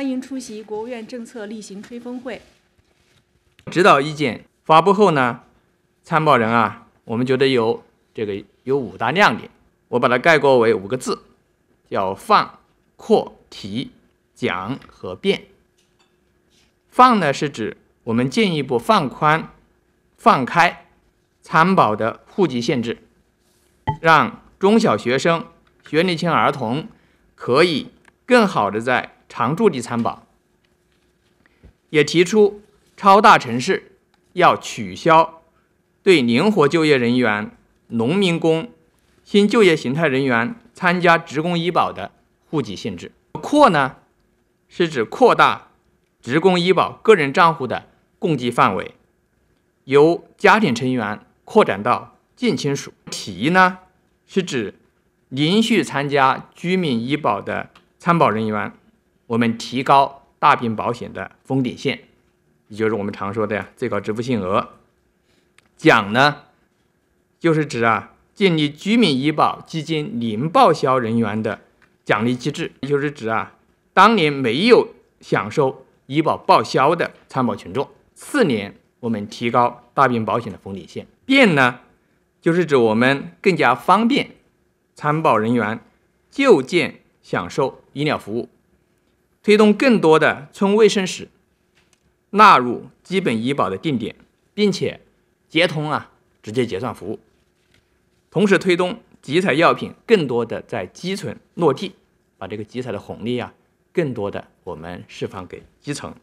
欢迎出席国务院政策例行吹风会。指导意见发布后呢，参保人啊，我们觉得有这个有五大亮点，我把它概括为五个字，叫放、扩、提、讲和变。放呢是指我们进一步放宽、放开参保的户籍限制，让中小学生、学龄前儿童可以更好的在常住地参保，也提出超大城市要取消对灵活就业人员、农民工、新就业形态人员参加职工医保的户籍限制。扩呢，是指扩大职工医保个人账户的共给范围，由家庭成员扩展到近亲属。提呢，是指连续参加居民医保的参保人员。我们提高大病保险的封顶线，也就是我们常说的最高支付限额。奖呢，就是指啊，建立居民医保基金零报销人员的奖励机制，就是指啊，当年没有享受医保报销的参保群众，次年我们提高大病保险的封顶线。便呢，就是指我们更加方便参保人员就近享受医疗服务。推动更多的村卫生室纳入基本医保的定点，并且接通啊直接结算服务，同时推动集采药品更多的在基层落地，把这个集采的红利啊更多的我们释放给基层。